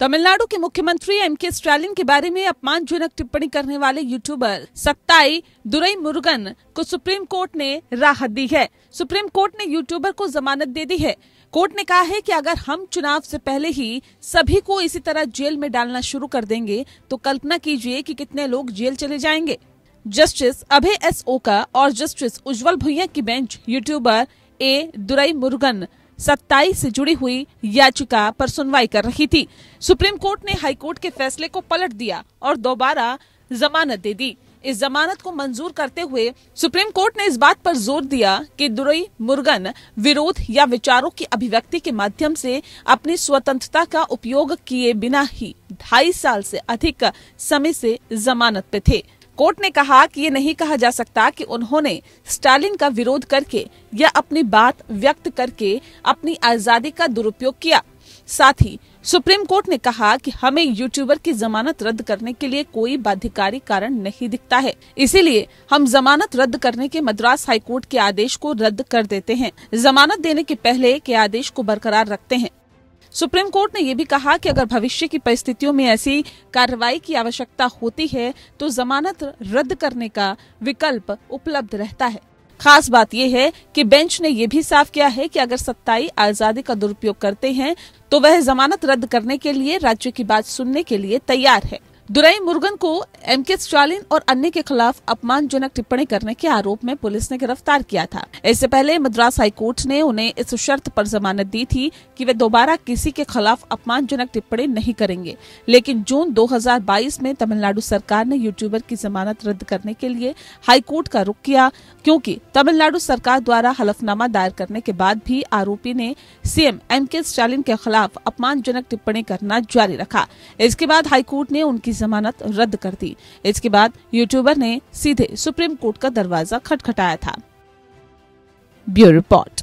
तमिलनाडु के मुख्यमंत्री एम के स्टालिन के बारे में अपमानजनक टिप्पणी करने वाले यूट्यूबर सत्ताई दुरई मुर्गन को सुप्रीम कोर्ट ने राहत दी है सुप्रीम कोर्ट ने यूट्यूबर को जमानत दे दी है कोर्ट ने कहा है कि अगर हम चुनाव से पहले ही सभी को इसी तरह जेल में डालना शुरू कर देंगे तो कल्पना कीजिए कि कितने लोग जेल चले जाएंगे जस्टिस अभय एस ओका और जस्टिस उज्जवल भुइया की bench YouTuber A Durai Murugan सत्ताईस से जुड़ी हुई याचिका पर सुनवाई कर रही थी सुप्रीम कोर्ट ने हाईकोर्ट के फैसले को पलट दिया और दोबारा जमानत दे दी इस जमानत को मंजूर करते हुए सुप्रीम कोर्ट ने इस बात पर जोर दिया कि दुरई मुर्गन विरोध या विचारों की अभिव्यक्ति के माध्यम से अपनी स्वतंत्रता का उपयोग किए बिना ही ढाई साल से अधिक समय से जमानत पे थे कोर्ट ने कहा कि ये नहीं कहा जा सकता कि उन्होंने स्टालिन का विरोध करके या अपनी बात व्यक्त करके अपनी आजादी का दुरुपयोग किया साथ ही सुप्रीम कोर्ट ने कहा कि हमें यूट्यूबर की जमानत रद्द करने के लिए कोई बाध्यकारी कारण नहीं दिखता है इसीलिए हम जमानत रद्द करने के मद्रास हाई कोर्ट के आदेश को रद्द कर देते हैं जमानत देने के पहले के आदेश को बरकरार रखते हैं सुप्रीम कोर्ट ने यह भी कहा कि अगर भविष्य की परिस्थितियों में ऐसी कार्रवाई की आवश्यकता होती है तो जमानत रद्द करने का विकल्प उपलब्ध रहता है खास बात यह है कि बेंच ने यह भी साफ किया है कि अगर सत्ताई आजादी का दुरुपयोग करते हैं तो वह जमानत रद्द करने के लिए राज्य की बात सुनने के लिए तैयार है दुराई मुर्गन को एम के स्टालिन और अन्य के खिलाफ अपमानजनक टिप्पणी करने के आरोप में पुलिस ने गिरफ्तार किया था इससे पहले मद्रास हाईकोर्ट ने उन्हें इस शर्त पर जमानत दी थी कि वे दोबारा किसी के खिलाफ अपमानजनक टिप्पणी नहीं करेंगे लेकिन जून 2022 में तमिलनाडु सरकार ने यूट्यूबर की जमानत रद्द करने के लिए हाईकोर्ट का रुख किया क्योंकि तमिलनाडु सरकार द्वारा हलफनामा दायर करने के बाद भी आरोपी ने सीएम एम के स्टालिन के खिलाफ अपमानजनक टिप्पणी करना जारी रखा इसके बाद हाईकोर्ट ने उनकी जमानत रद्द कर दी इसके बाद यूट्यूबर ने सीधे सुप्रीम कोर्ट का दरवाजा खटखटाया था ब्यूरो रिपोर्ट